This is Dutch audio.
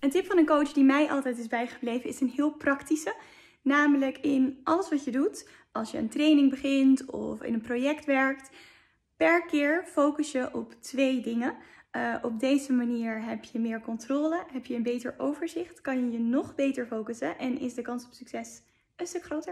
Een tip van een coach die mij altijd is bijgebleven is een heel praktische. Namelijk in alles wat je doet, als je een training begint of in een project werkt, per keer focus je op twee dingen. Eh, op deze manier heb je meer controle, heb je een beter overzicht, kan je je nog beter focussen en is de kans op succes een stuk groter.